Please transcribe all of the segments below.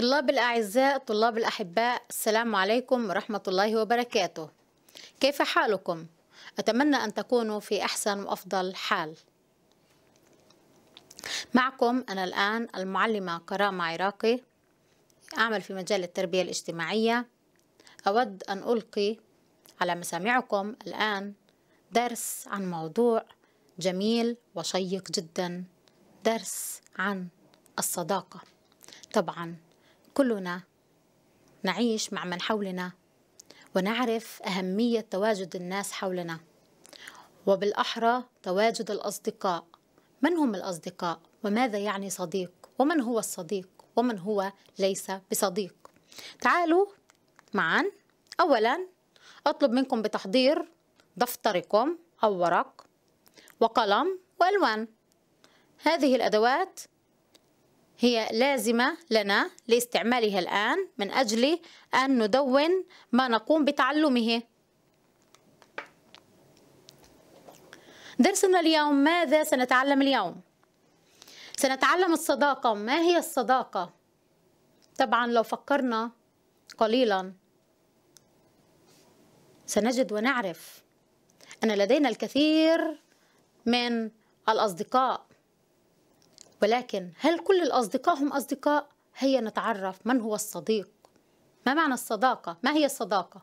طلاب الأعزاء طلاب الأحباء السلام عليكم ورحمة الله وبركاته كيف حالكم؟ أتمنى أن تكونوا في أحسن وأفضل حال معكم أنا الآن المعلمة كرامة عراقي أعمل في مجال التربية الاجتماعية أود أن ألقي على مسامعكم الآن درس عن موضوع جميل وشيق جدا درس عن الصداقة طبعا كلنا نعيش مع من حولنا ونعرف أهمية تواجد الناس حولنا وبالأحرى تواجد الأصدقاء من هم الأصدقاء وماذا يعني صديق ومن هو الصديق ومن هو ليس بصديق تعالوا معا أولا أطلب منكم بتحضير دفتركم أو ورق وقلم وألوان هذه الأدوات هي لازمة لنا لاستعمالها الآن من أجل أن ندون ما نقوم بتعلمه درسنا اليوم ماذا سنتعلم اليوم؟ سنتعلم الصداقة ما هي الصداقة؟ طبعا لو فكرنا قليلا سنجد ونعرف أن لدينا الكثير من الأصدقاء ولكن هل كل الأصدقاء هم أصدقاء؟ هيا نتعرف من هو الصديق ما معنى الصداقة؟ ما هي الصداقة؟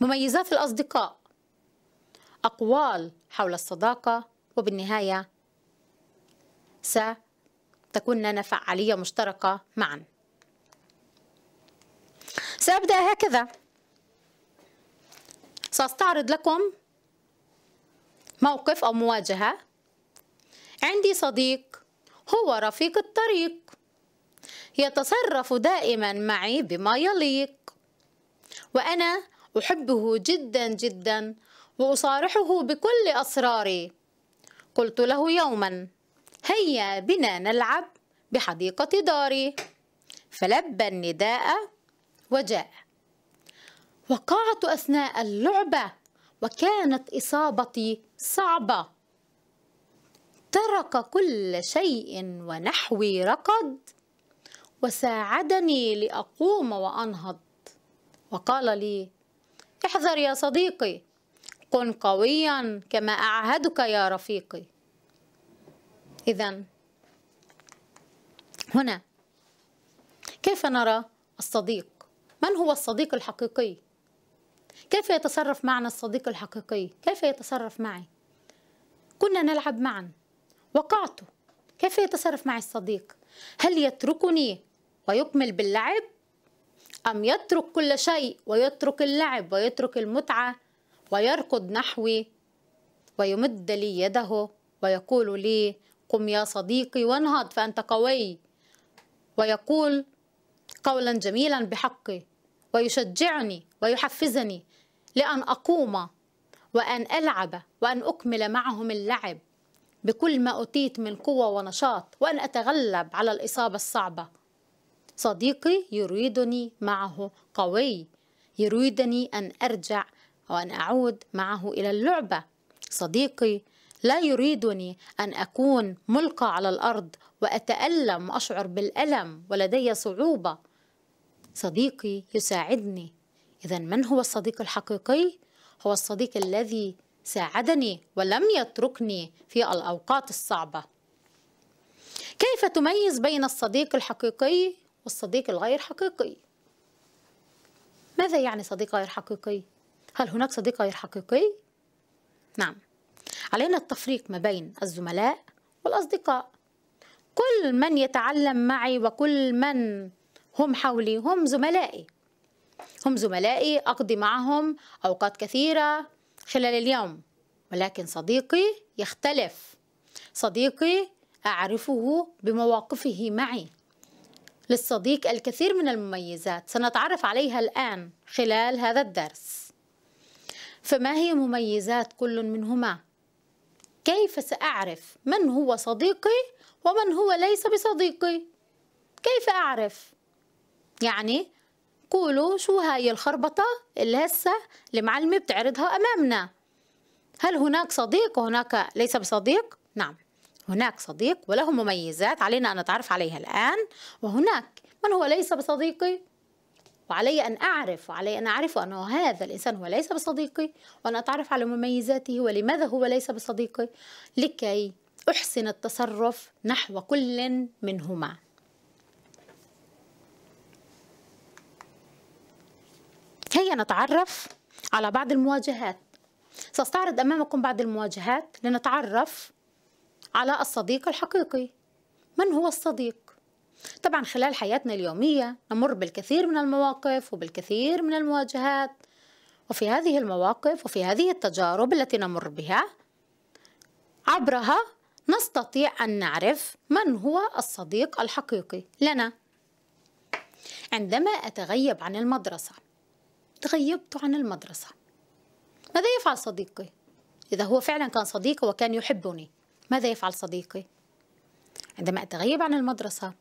مميزات الأصدقاء أقوال حول الصداقة وبالنهاية ستكون لنا فعالية مشتركة معا سأبدأ هكذا سأستعرض لكم موقف أو مواجهة عندي صديق هو رفيق الطريق يتصرف دائما معي بما يليق وأنا أحبه جدا جدا وأصارحه بكل أسراري قلت له يوما هيا بنا نلعب بحديقة داري فلبى النداء وجاء وقعت أثناء اللعبة وكانت إصابتي صعبة ترك كل شيء ونحوي رقد وساعدني لأقوم وأنهض وقال لي احذر يا صديقي كن قويا كما أعهدك يا رفيقي إذا هنا كيف نرى الصديق من هو الصديق الحقيقي كيف يتصرف معنا الصديق الحقيقي كيف يتصرف معي كنا نلعب معا وقعت كيف يتصرف معي الصديق هل يتركني ويكمل باللعب أم يترك كل شيء ويترك اللعب ويترك المتعة ويركض نحوي ويمد لي يده ويقول لي قم يا صديقي وانهض فأنت قوي ويقول قولا جميلا بحقي ويشجعني ويحفزني لأن أقوم وأن ألعب وأن أكمل معهم اللعب بكل ما أوتيت من قوة ونشاط وأن أتغلب على الإصابة الصعبة صديقي يريدني معه قوي يريدني أن أرجع وأن أعود معه إلى اللعبة صديقي لا يريدني أن أكون ملقى على الأرض وأتألم وأشعر بالألم ولدي صعوبة صديقي يساعدني إذا من هو الصديق الحقيقي؟ هو الصديق الذي ساعدني ولم يتركني في الأوقات الصعبة كيف تميز بين الصديق الحقيقي والصديق الغير حقيقي ماذا يعني صديق غير حقيقي هل هناك صديق غير حقيقي نعم علينا التفريق ما بين الزملاء والأصدقاء كل من يتعلم معي وكل من هم حولي هم زملائي هم زملائي أقضي معهم أوقات كثيرة خلال اليوم ولكن صديقي يختلف صديقي أعرفه بمواقفه معي للصديق الكثير من المميزات سنتعرف عليها الآن خلال هذا الدرس فما هي مميزات كل منهما؟ كيف سأعرف من هو صديقي ومن هو ليس بصديقي؟ كيف أعرف؟ يعني قولوا شو هاي الخربطة اللي هسه المعلمة بتعرضها أمامنا هل هناك صديق وهناك ليس بصديق؟ نعم هناك صديق وله مميزات علينا أن نتعرف عليها الآن وهناك من هو ليس بصديقي وعلي أن أعرف وعلي أن أعرف أن هذا الإنسان هو ليس بصديقي وأن أتعرف على مميزاته ولماذا هو ليس بصديقي لكي أحسن التصرف نحو كل منهما هيا نتعرف على بعض المواجهات سأستعرض أمامكم بعض المواجهات لنتعرف على الصديق الحقيقي من هو الصديق؟ طبعا خلال حياتنا اليومية نمر بالكثير من المواقف وبالكثير من المواجهات وفي هذه المواقف وفي هذه التجارب التي نمر بها عبرها نستطيع أن نعرف من هو الصديق الحقيقي لنا عندما أتغيب عن المدرسة تغيبت عن المدرسة ماذا يفعل صديقي؟ إذا هو فعلا كان صديقي وكان يحبني ماذا يفعل صديقي؟ عندما أتغيب عن المدرسة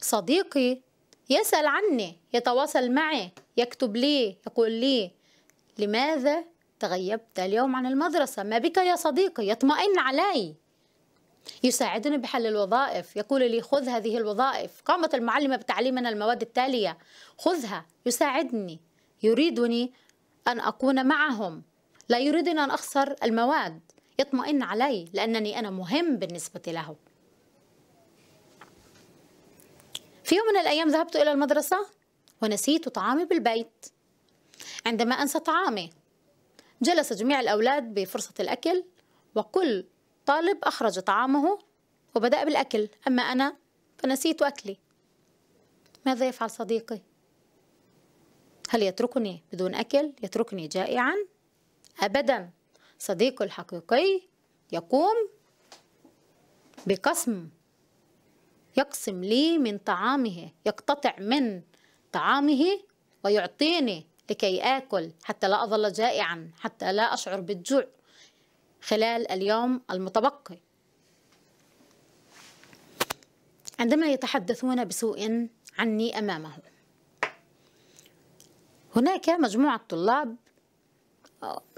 صديقي يسأل عني يتواصل معي يكتب لي يقول لي لماذا تغيبت اليوم عن المدرسة ما بك يا صديقي يطمئن علي يساعدني بحل الوظائف يقول لي خذ هذه الوظائف قامت المعلمة بتعليمنا المواد التالية خذها يساعدني يريدني أن أكون معهم لا يريدني أن أخسر المواد يطمئن علي لأنني أنا مهم بالنسبة له في يوم من الأيام ذهبت إلى المدرسة ونسيت طعامي بالبيت عندما أنسى طعامي جلس جميع الأولاد بفرصة الأكل وكل طالب أخرج طعامه وبدأ بالأكل أما أنا فنسيت أكلي ماذا يفعل صديقي؟ هل يتركني بدون أكل يتركني جائعا أبدا صديقي الحقيقي يقوم بقسم يقسم لي من طعامه يقتطع من طعامه ويعطيني لكي آكل حتى لا أظل جائعا حتى لا أشعر بالجوع خلال اليوم المتبقي عندما يتحدثون بسوء عني أمامهم هناك مجموعة طلاب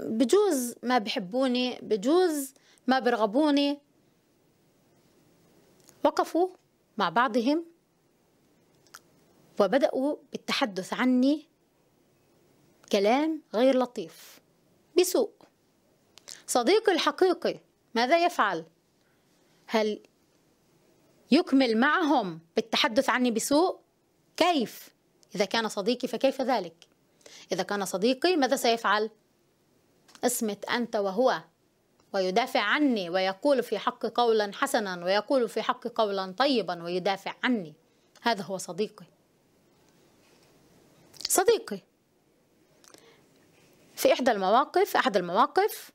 بجوز ما بحبوني بجوز ما برغبوني وقفوا مع بعضهم وبدأوا بالتحدث عني كلام غير لطيف بسوء صديقي الحقيقي ماذا يفعل هل يكمل معهم بالتحدث عني بسوء كيف اذا كان صديقي فكيف ذلك إذا كان صديقي ماذا سيفعل؟ اصمت أنت وهو ويدافع عني ويقول في حق قولا حسنا ويقول في حق قولا طيبا ويدافع عني هذا هو صديقي صديقي في إحدى المواقف أحد المواقف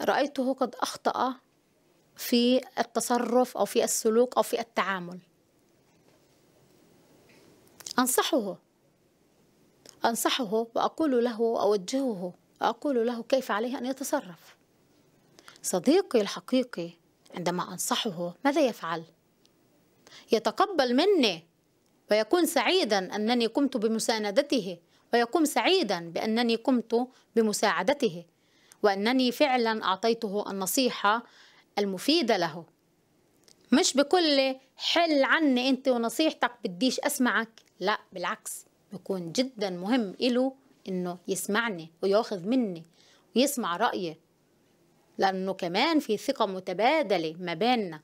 رأيته قد أخطأ في التصرف أو في السلوك أو في التعامل أنصحه أنصحه وأقول له وأوجهه وأقول له كيف عليه أن يتصرف صديقي الحقيقي عندما أنصحه ماذا يفعل؟ يتقبل مني ويكون سعيدا أنني قمت بمساندته ويقوم سعيدا بأنني قمت بمساعدته وأنني فعلا أعطيته النصيحة المفيدة له مش بكل حل عني أنت ونصيحتك بديش أسمعك لا بالعكس بكون جدا مهم إله إنه يسمعني وياخذ مني ويسمع رأيي لأنه كمان في ثقة متبادلة ما بيننا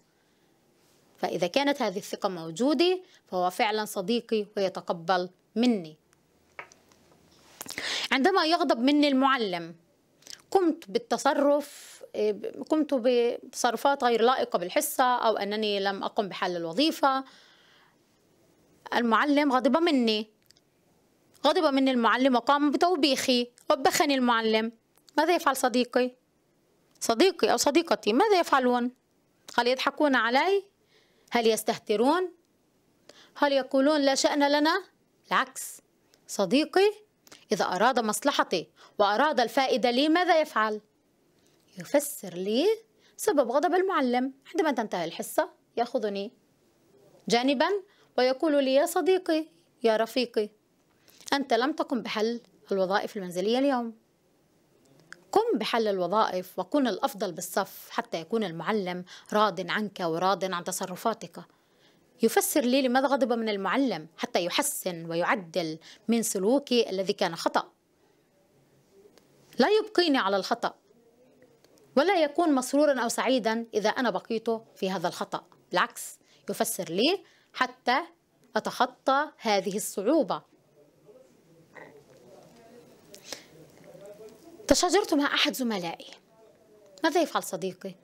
فإذا كانت هذه الثقة موجودة فهو فعلا صديقي ويتقبل مني عندما يغضب مني المعلم قمت بالتصرف قمت بتصرفات غير لائقة بالحصة أو أنني لم أقم بحل الوظيفة المعلم غضب مني غضب من المعلم وقام بتوبيخي وبخني المعلم ماذا يفعل صديقي؟ صديقي أو صديقتي ماذا يفعلون؟ هل يضحكون علي؟ هل يستهترون؟ هل يقولون لا شأن لنا؟ العكس صديقي إذا أراد مصلحتي وأراد الفائدة لي ماذا يفعل؟ يفسر لي سبب غضب المعلم عندما تنتهي الحصة يأخذني جانبا ويقول لي يا صديقي يا رفيقي أنت لم تقم بحل الوظائف المنزلية اليوم قم بحل الوظائف وكن الأفضل بالصف حتى يكون المعلم راض عنك وراض عن تصرفاتك يفسر لي لماذا غضب من المعلم حتى يحسن ويعدل من سلوكي الذي كان خطأ لا يبقيني على الخطأ ولا يكون مسرورا أو سعيدا إذا أنا بقيته في هذا الخطأ بالعكس يفسر لي حتى أتخطى هذه الصعوبة تشاجرت مع أحد زملائي ماذا يفعل صديقي؟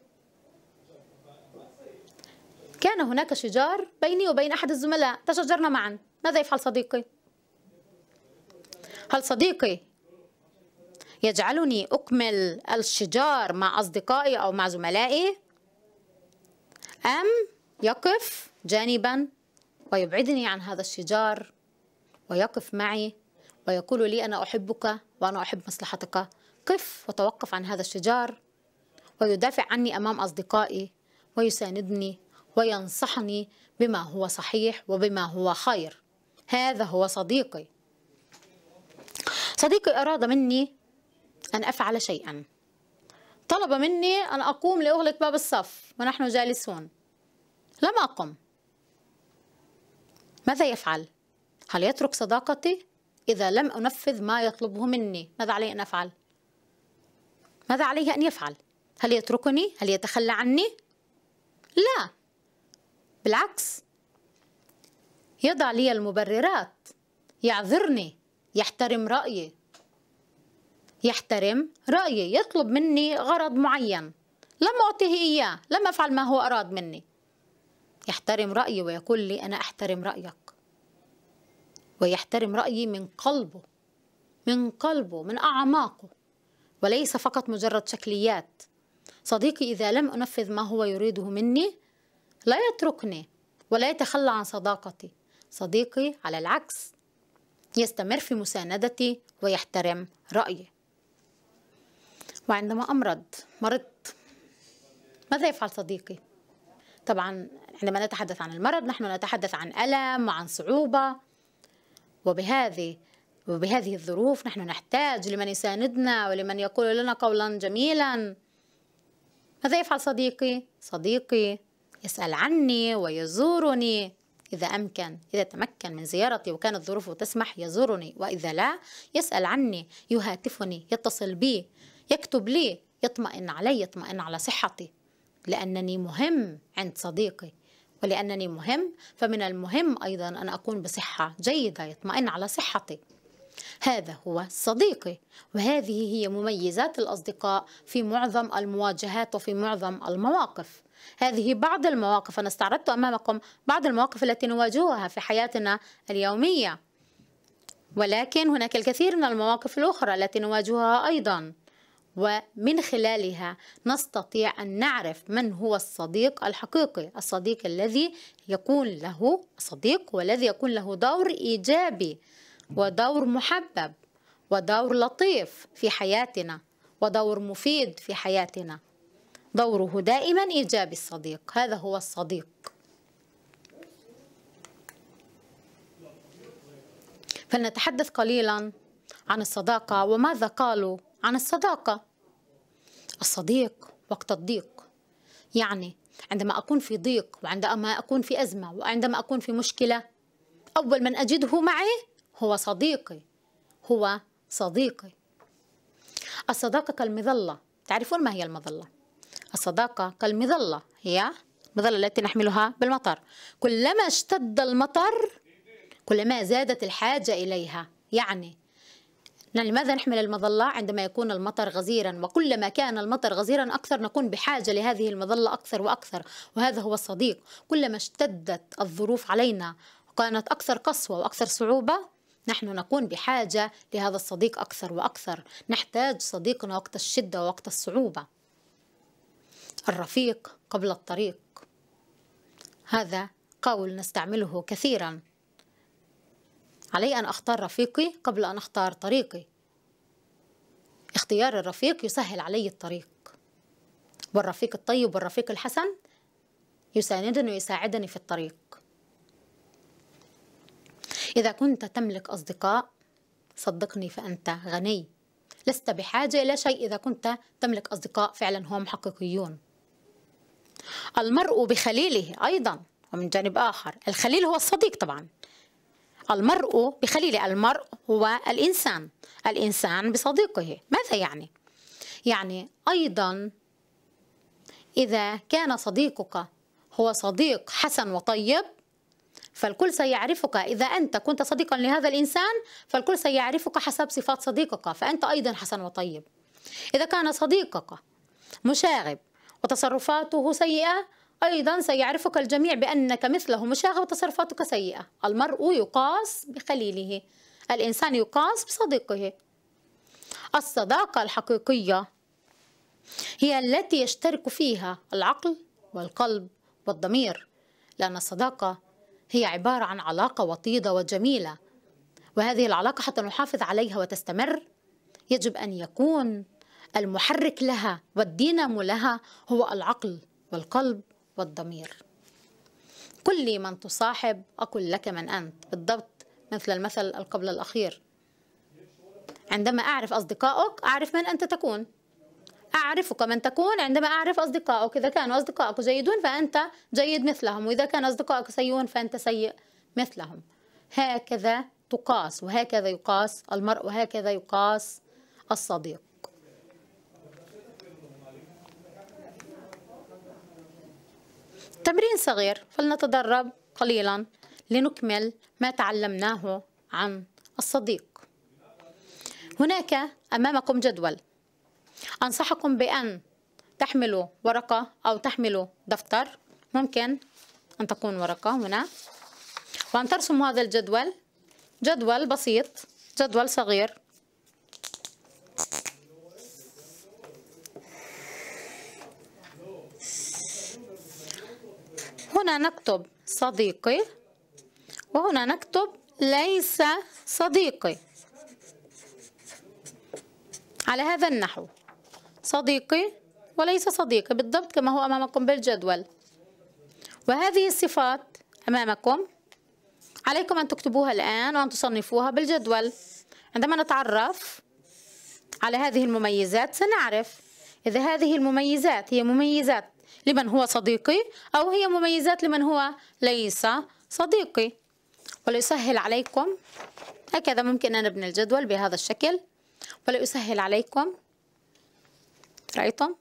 كان هناك شجار بيني وبين أحد الزملاء تشاجرنا معا ماذا يفعل صديقي؟ هل صديقي يجعلني أكمل الشجار مع أصدقائي أو مع زملائي؟ أم يقف جانبا ويبعدني عن هذا الشجار ويقف معي ويقول لي أنا أحبك وأنا أحب مصلحتك قف وتوقف عن هذا الشجار ويدافع عني امام اصدقائي ويساندني وينصحني بما هو صحيح وبما هو خير هذا هو صديقي صديقي اراد مني ان افعل شيئا طلب مني ان اقوم لاغلق باب الصف ونحن جالسون لم اقم ماذا يفعل هل يترك صداقتي اذا لم انفذ ما يطلبه مني ماذا علي ان افعل ماذا عليه أن يفعل؟ هل يتركني؟ هل يتخلى عني؟ لا بالعكس يضع لي المبررات يعذرني يحترم رأيي يحترم رأيي يطلب مني غرض معين لم أعطيه إياه لم أفعل ما هو أراد مني يحترم رأيي ويقول لي أنا أحترم رأيك ويحترم رأيي من قلبه من قلبه من أعماقه وليس فقط مجرد شكليات صديقي إذا لم أنفذ ما هو يريده مني لا يتركني ولا يتخلى عن صداقتي صديقي على العكس يستمر في مساندتي ويحترم رأيي وعندما أمرض مرضت ماذا يفعل صديقي؟ طبعا عندما نتحدث عن المرض نحن نتحدث عن ألم وعن صعوبة وبهذه وبهذه الظروف نحن نحتاج لمن يساندنا ولمن يقول لنا قولا جميلا ماذا يفعل صديقي؟ صديقي يسأل عني ويزورني إذا أمكن إذا تمكن من زيارتي وكانت ظروفه تسمح يزورني وإذا لا يسأل عني يهاتفني يتصل بي يكتب لي يطمئن علي يطمئن على صحتي لأنني مهم عند صديقي ولأنني مهم فمن المهم أيضا أن أكون بصحة جيدة يطمئن على صحتي هذا هو صديقي وهذه هي مميزات الأصدقاء في معظم المواجهات وفي معظم المواقف هذه بعض المواقف أنا استعرضت أمامكم بعض المواقف التي نواجهها في حياتنا اليومية ولكن هناك الكثير من المواقف الأخرى التي نواجهها أيضا ومن خلالها نستطيع أن نعرف من هو الصديق الحقيقي الصديق الذي يكون له صديق والذي يكون له دور إيجابي ودور محبب ودور لطيف في حياتنا ودور مفيد في حياتنا دوره دائما ايجابي الصديق هذا هو الصديق فلنتحدث قليلا عن الصداقه وماذا قالوا عن الصداقه الصديق وقت الضيق يعني عندما اكون في ضيق وعندما اكون في ازمه وعندما اكون في مشكله اول من اجده معي هو صديقي هو صديقي الصداقة كالمظلة تعرفون ما هي المظلة الصداقة كالمظلة هي المظلة التي نحملها بالمطر كلما اشتد المطر كلما زادت الحاجة إليها يعني لماذا نحمل المظلة عندما يكون المطر غزيرا وكلما كان المطر غزيرا أكثر نكون بحاجة لهذه المظلة أكثر وأكثر وهذا هو الصديق كلما اشتدت الظروف علينا وكانت أكثر قسوة وأكثر صعوبة نحن نكون بحاجة لهذا الصديق أكثر وأكثر نحتاج صديقنا وقت الشدة ووقت الصعوبة الرفيق قبل الطريق هذا قول نستعمله كثيرا علي أن أختار رفيقي قبل أن أختار طريقي اختيار الرفيق يسهل علي الطريق والرفيق الطيب والرفيق الحسن يساندني ويساعدني في الطريق إذا كنت تملك أصدقاء صدقني فأنت غني لست بحاجة إلى شيء إذا كنت تملك أصدقاء فعلا هم حقيقيون المرء بخليله أيضا ومن جانب آخر الخليل هو الصديق طبعا المرء بخليله المرء هو الإنسان الإنسان بصديقه ماذا يعني؟ يعني أيضا إذا كان صديقك هو صديق حسن وطيب فالكل سيعرفك إذا أنت كنت صديقا لهذا الإنسان فالكل سيعرفك حسب صفات صديقك فأنت أيضا حسن وطيب إذا كان صديقك مشاغب وتصرفاته سيئة أيضا سيعرفك الجميع بأنك مثله مشاغب وتصرفاتك سيئة المرء يقاس بخليله الإنسان يقاس بصديقه الصداقة الحقيقية هي التي يشترك فيها العقل والقلب والضمير لأن الصداقة هي عبارة عن علاقة وطيدة وجميلة وهذه العلاقة حتى نحافظ عليها وتستمر يجب أن يكون المحرك لها والدينامو لها هو العقل والقلب والضمير كل لي من تصاحب أقل لك من أنت بالضبط مثل المثل القبل الأخير عندما أعرف أصدقائك أعرف من أنت تكون أعرفك من تكون عندما أعرف أصدقائك إذا كانوا أصدقائك جيدون فأنت جيد مثلهم وإذا كان أصدقائك سيئون فأنت سيء مثلهم هكذا تقاس وهكذا يقاس المرء وهكذا يقاس الصديق تمرين صغير فلنتدرب قليلا لنكمل ما تعلمناه عن الصديق هناك أمامكم جدول أنصحكم بأن تحملوا ورقة أو تحملوا دفتر ممكن أن تكون ورقة هنا وأن ترسموا هذا الجدول جدول بسيط جدول صغير هنا نكتب صديقي وهنا نكتب ليس صديقي على هذا النحو صديقي وليس صديقي بالضبط كما هو أمامكم بالجدول وهذه الصفات أمامكم عليكم أن تكتبوها الآن وأن تصنفوها بالجدول عندما نتعرف على هذه المميزات سنعرف إذا هذه المميزات هي مميزات لمن هو صديقي أو هي مميزات لمن هو ليس صديقي وليسهل عليكم هكذا ممكن أن نبني الجدول بهذا الشكل وليسهل عليكم رأيتم؟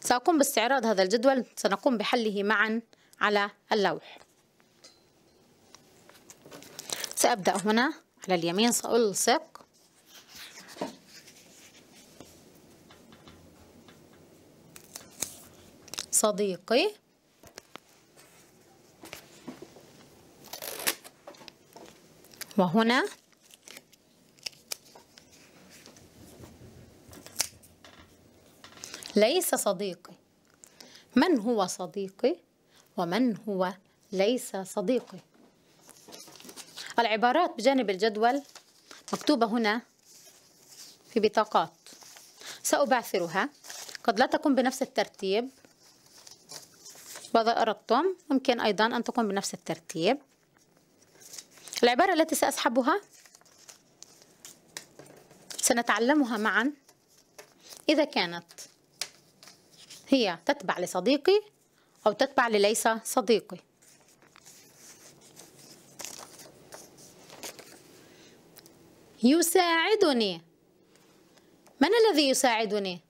سأقوم باستعراض هذا الجدول سنقوم بحله معا على اللوح سأبدأ هنا على اليمين سألصق صديقي وهنا ليس صديقي من هو صديقي ومن هو ليس صديقي العبارات بجانب الجدول مكتوبة هنا في بطاقات سأبعثرها قد لا تكون بنفس الترتيب وإذا أردتم ممكن أيضا أن تكون بنفس الترتيب العبارة التي سأسحبها سنتعلمها معا إذا كانت هي تتبع لصديقي أو تتبع لليس صديقي يساعدني من الذي يساعدني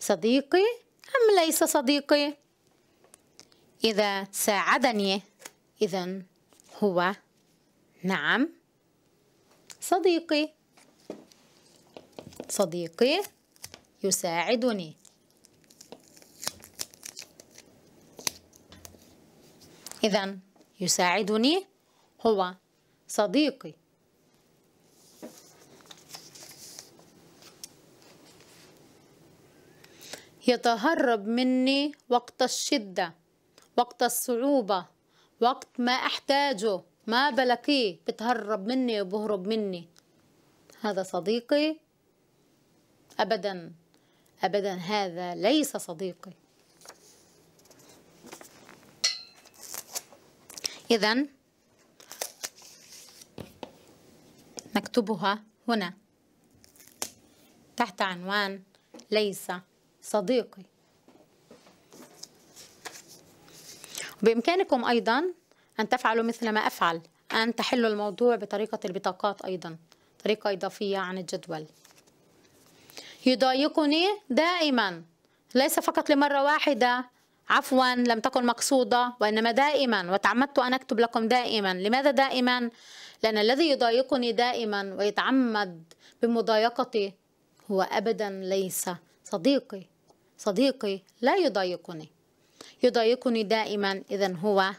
صديقي أم ليس صديقي إذا ساعدني إذا هو نعم صديقي صديقي يساعدني إذا يساعدني هو صديقي يتهرب مني وقت الشدة وقت الصعوبة وقت ما أحتاجه ما بلقيه بتهرب مني وبهرب مني هذا صديقي أبدا أبدا هذا ليس صديقي إذا نكتبها هنا تحت عنوان ليس صديقي بإمكانكم أيضا أن تفعلوا مثل ما أفعل أن تحلوا الموضوع بطريقة البطاقات أيضا طريقة إضافية عن الجدول يضايقني دائما ليس فقط لمرة واحدة عفوا لم تكن مقصودة وإنما دائما وتعمدت أن أكتب لكم دائما لماذا دائما؟ لأن الذي يضايقني دائما ويتعمد بمضايقتي هو أبدا ليس صديقي صديقي لا يضايقني يضايقني دائما إذا هو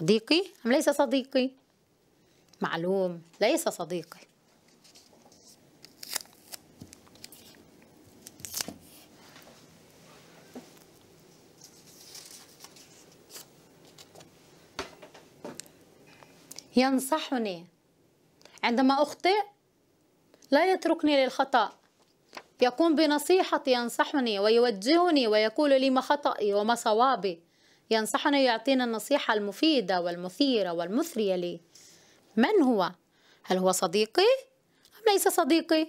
صديقي أم ليس صديقي؟ معلوم ليس صديقي ينصحني عندما أخطئ لا يتركني للخطأ يقوم بنصيحتي ينصحني ويوجهني ويقول لي ما خطأي وما صوابي ينصحني ويعطيني النصيحة المفيدة والمثيرة والمثرية لي من هو؟ هل هو صديقي؟ أم ليس صديقي؟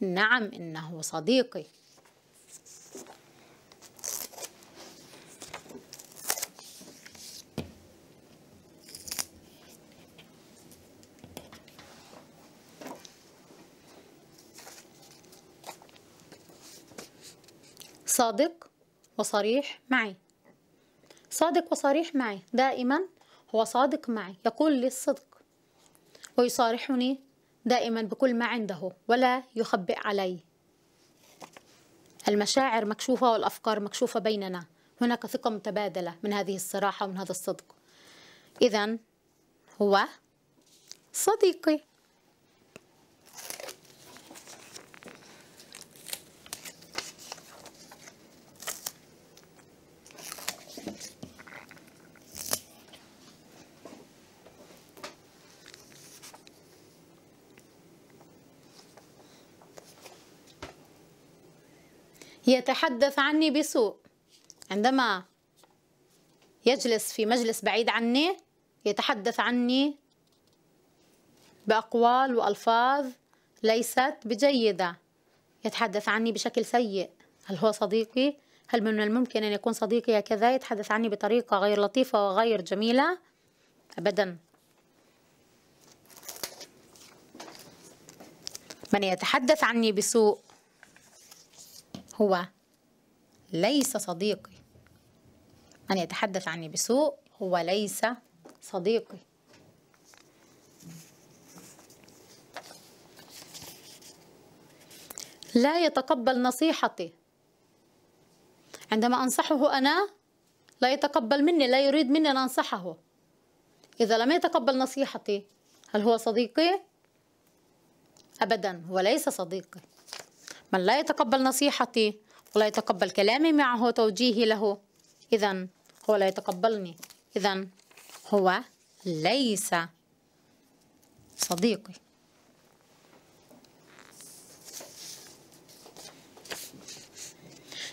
نعم إنه صديقي صادق وصريح معي صادق وصريح معي دائما هو صادق معي يقول لي الصدق ويصارحني دائما بكل ما عنده ولا يخبئ علي المشاعر مكشوفة والأفكار مكشوفة بيننا هناك ثقة متبادلة من هذه الصراحة ومن هذا الصدق إذا هو صديقي يتحدث عني بسوء عندما يجلس في مجلس بعيد عني يتحدث عني بأقوال وألفاظ ليست بجيدة يتحدث عني بشكل سيء هل هو صديقي؟ هل من الممكن أن يكون صديقي هكذا يتحدث عني بطريقة غير لطيفة وغير جميلة؟ أبدا من يتحدث عني بسوء هو ليس صديقي من يتحدث عني بسوء هو ليس صديقي لا يتقبل نصيحتي عندما أنصحه أنا لا يتقبل مني لا يريد مني أن أنصحه إذا لم يتقبل نصيحتي هل هو صديقي؟ أبدا هو ليس صديقي من لا يتقبل نصيحتي ولا يتقبل كلامي معه وتوجيهي له إذا هو لا يتقبلني إذا هو ليس صديقي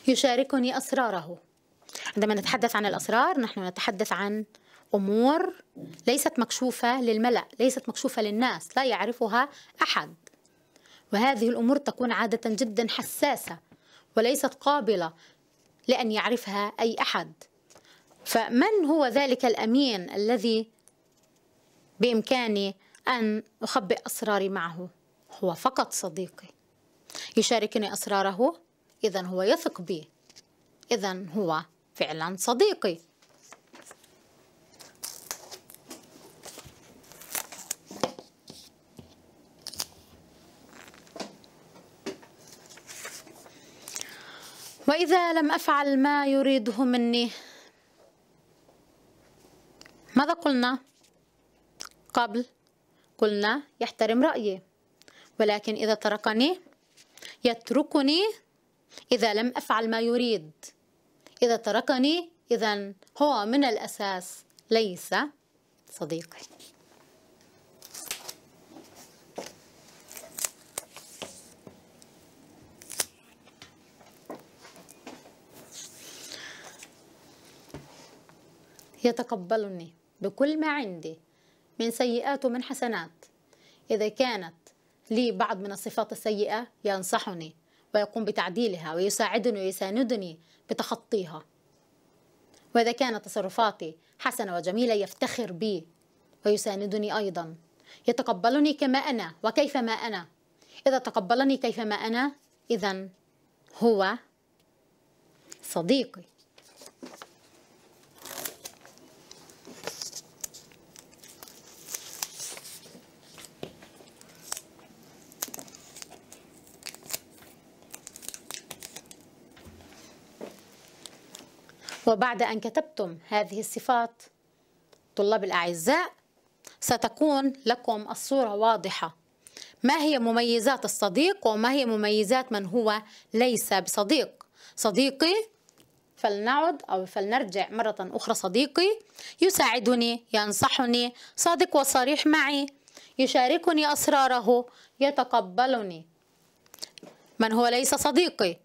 يشاركني أسراره عندما نتحدث عن الأسرار نحن نتحدث عن أمور ليست مكشوفة للملأ ليست مكشوفة للناس لا يعرفها أحد وهذه الأمور تكون عادة جدا حساسة وليست قابلة لأن يعرفها أي أحد فمن هو ذلك الأمين الذي بإمكاني أن أخبئ أسراري معه هو فقط صديقي يشاركني أسراره إذا هو يثق بي إذا هو فعلا صديقي وإذا لم أفعل ما يريده مني ماذا قلنا قبل قلنا يحترم رأيي ولكن إذا تركني يتركني إذا لم أفعل ما يريد إذا تركني إذا هو من الأساس ليس صديقي يتقبلني بكل ما عندي من سيئات ومن حسنات إذا كانت لي بعض من الصفات السيئة ينصحني ويقوم بتعديلها ويساعدني ويساندني بتخطيها وإذا كانت تصرفاتي حسنة وجميلة يفتخر بي ويساندني أيضا يتقبلني كما أنا وكيفما أنا إذا تقبلني كيفما أنا إذا هو صديقي وبعد أن كتبتم هذه الصفات طلاب الأعزاء ستكون لكم الصورة واضحة ما هي مميزات الصديق وما هي مميزات من هو ليس بصديق صديقي فلنعد أو فلنرجع مرة أخرى صديقي يساعدني ينصحني صادق وصريح معي يشاركني أسراره يتقبلني من هو ليس صديقي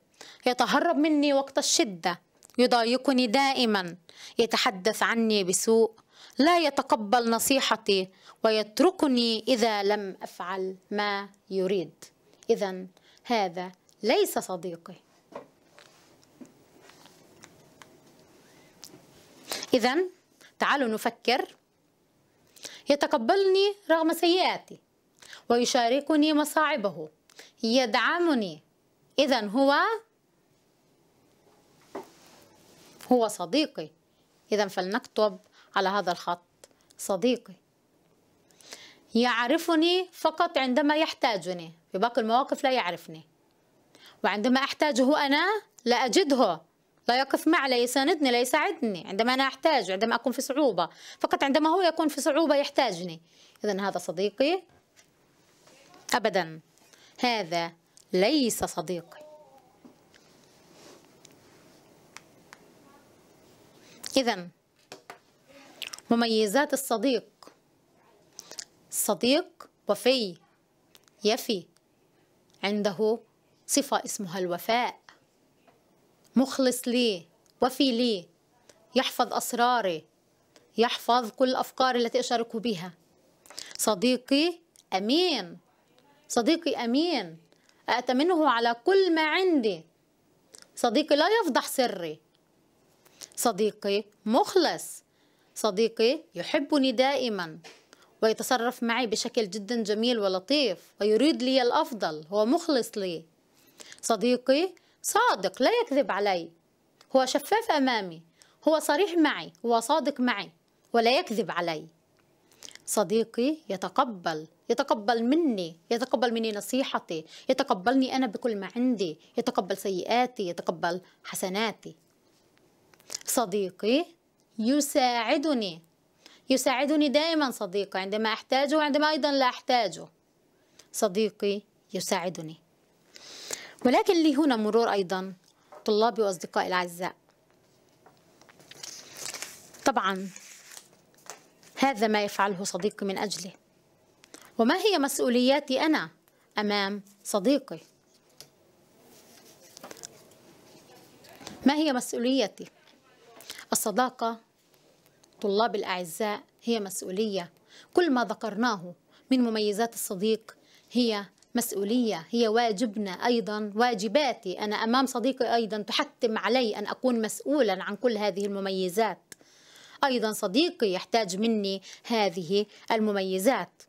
يتهرب مني وقت الشدة يضايقني دائما يتحدث عني بسوء لا يتقبل نصيحتي ويتركني اذا لم افعل ما يريد اذا هذا ليس صديقي اذا تعالوا نفكر يتقبلني رغم سيئاتي ويشاركني مصاعبه يدعمني اذا هو هو صديقي إذا فلنكتب على هذا الخط صديقي يعرفني فقط عندما يحتاجني في باقي المواقف لا يعرفني وعندما أحتاجه أنا لا أجده لا يقف معي لا يساندني لا يساعدني عندما أنا أحتاجه عندما أكون في صعوبة فقط عندما هو يكون في صعوبة يحتاجني إذا هذا صديقي أبدا هذا ليس صديقي إذا مميزات الصديق الصديق وفي يفي عنده صفة اسمها الوفاء مخلص لي وفي لي يحفظ أسراري يحفظ كل الأفكار التي أشارك بها صديقي أمين صديقي أمين أأتمنه على كل ما عندي صديقي لا يفضح سري صديقي مخلص صديقي يحبني دائما ويتصرف معي بشكل جدا جميل ولطيف ويريد لي الأفضل هو مخلص لي صديقي صادق لا يكذب علي هو شفاف أمامي هو صريح معي هو صادق معي ولا يكذب علي صديقي يتقبل يتقبل مني يتقبل مني نصيحتي يتقبلني أنا بكل ما عندي يتقبل سيئاتي يتقبل حسناتي صديقي يساعدني يساعدني دائما صديقي عندما أحتاجه وعندما أيضا لا أحتاجه صديقي يساعدني ولكن لي هنا مرور أيضا طلابي وأصدقائي الأعزاء طبعا هذا ما يفعله صديقي من أجلي وما هي مسؤولياتي أنا أمام صديقي ما هي مسؤوليتي الصداقة طلاب الأعزاء هي مسؤولية كل ما ذكرناه من مميزات الصديق هي مسؤولية هي واجبنا أيضا واجباتي أنا أمام صديقي أيضا تحتم علي أن أكون مسؤولا عن كل هذه المميزات أيضا صديقي يحتاج مني هذه المميزات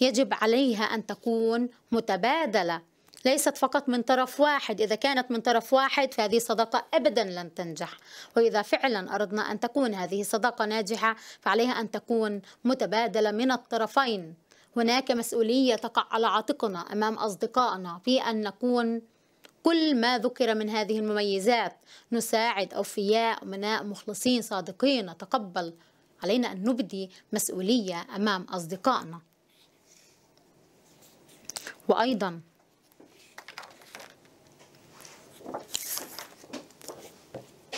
يجب عليها أن تكون متبادلة ليست فقط من طرف واحد إذا كانت من طرف واحد فهذه صداقة أبدا لن تنجح وإذا فعلا أردنا أن تكون هذه صداقة ناجحة فعليها أن تكون متبادلة من الطرفين هناك مسؤولية تقع على عاتقنا أمام أصدقائنا في أن نكون كل ما ذكر من هذه المميزات نساعد أوفياء أمناء مخلصين صادقين نتقبل علينا أن نبدي مسؤولية أمام أصدقائنا وأيضا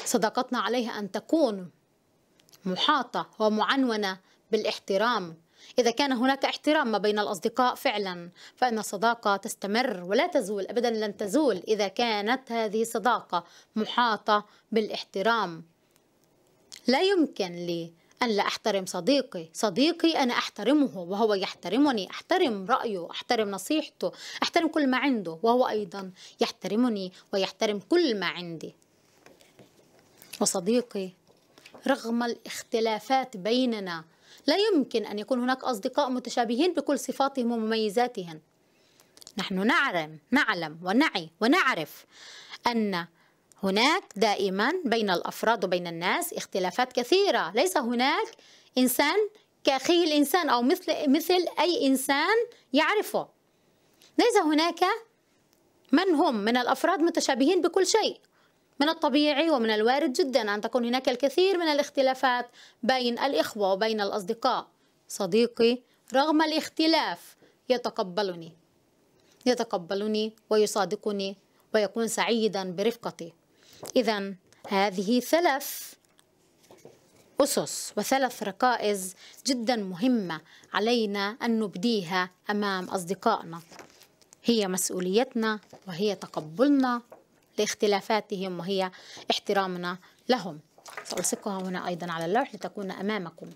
صداقتنا عليها أن تكون محاطة ومعنونة بالاحترام إذا كان هناك احترام ما بين الأصدقاء فعلا فإن الصداقة تستمر ولا تزول أبدا لن تزول إذا كانت هذه صداقة محاطة بالاحترام لا يمكن لي أن لا أحترم صديقي صديقي أنا أحترمه وهو يحترمني أحترم رأيه أحترم نصيحته أحترم كل ما عنده وهو أيضا يحترمني ويحترم كل ما عندي وصديقي رغم الاختلافات بيننا لا يمكن أن يكون هناك أصدقاء متشابهين بكل صفاتهم ومميزاتهم نحن نعلم نعلم ونعي ونعرف أن هناك دائما بين الافراد وبين الناس اختلافات كثيره ليس هناك انسان كاخيه الانسان او مثل مثل اي انسان يعرفه ليس هناك من هم من الافراد متشابهين بكل شيء من الطبيعي ومن الوارد جدا ان تكون هناك الكثير من الاختلافات بين الاخوه وبين الاصدقاء صديقي رغم الاختلاف يتقبلني يتقبلني ويصادقني ويكون سعيدا برفقتي إذا هذه ثلاث أسس وثلاث ركائز جدا مهمة علينا أن نبديها أمام أصدقائنا هي مسؤوليتنا وهي تقبلنا لاختلافاتهم وهي احترامنا لهم سألصقها هنا أيضا على اللوح لتكون أمامكم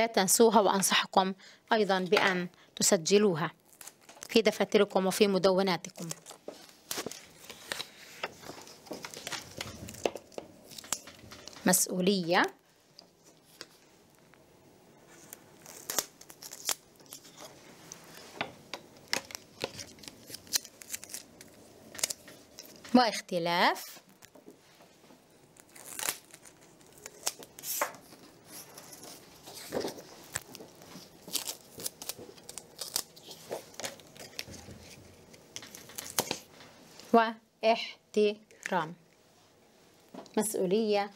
لا تنسوها وأنصحكم أيضا بأن تسجلوها في دفاتركم وفي مدوناتكم مسؤولية واختلاف احترام مسؤولية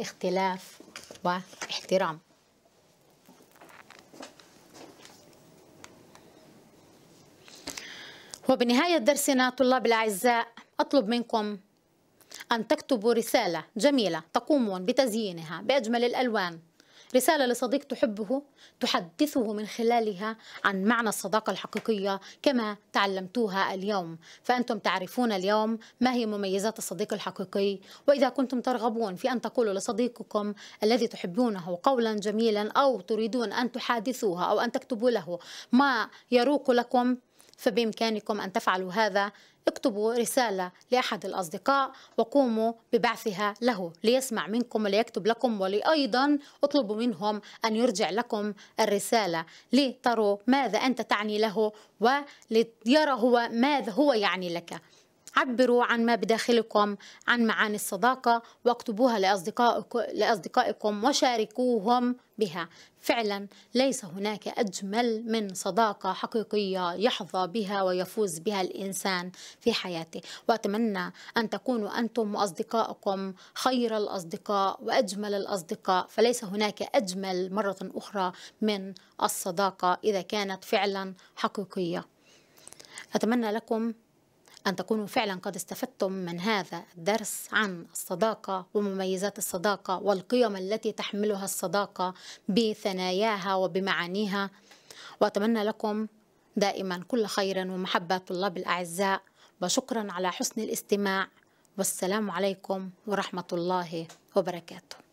اختلاف واحترام وبنهاية درسنا طلاب الأعزاء أطلب منكم أن تكتبوا رسالة جميلة تقومون بتزيينها بأجمل الألوان رسالة لصديق تحبه تحدثه من خلالها عن معنى الصداقة الحقيقية كما تعلمتوها اليوم فأنتم تعرفون اليوم ما هي مميزات الصديق الحقيقي وإذا كنتم ترغبون في أن تقولوا لصديقكم الذي تحبونه قولا جميلا أو تريدون أن تحادثوه أو أن تكتبوا له ما يروق لكم فبإمكانكم أن تفعلوا هذا اكتبوا رسالة لأحد الأصدقاء وقوموا ببعثها له ليسمع منكم وليكتب لكم ولأيضا اطلبوا منهم أن يرجع لكم الرسالة لتروا ماذا أنت تعني له وليرى هو ماذا هو يعني لك عبروا عن ما بداخلكم عن معاني الصداقة واكتبوها لأصدقائك لأصدقائكم وشاركوهم بها فعلا ليس هناك أجمل من صداقة حقيقية يحظى بها ويفوز بها الإنسان في حياته وأتمنى أن تكونوا أنتم وأصدقائكم خير الأصدقاء وأجمل الأصدقاء فليس هناك أجمل مرة أخرى من الصداقة إذا كانت فعلا حقيقية أتمنى لكم أن تكونوا فعلا قد استفدتم من هذا الدرس عن الصداقة ومميزات الصداقة والقيم التي تحملها الصداقة بثناياها وبمعانيها وأتمنى لكم دائما كل خير ومحبة طلاب الأعزاء وشكرا على حسن الاستماع والسلام عليكم ورحمة الله وبركاته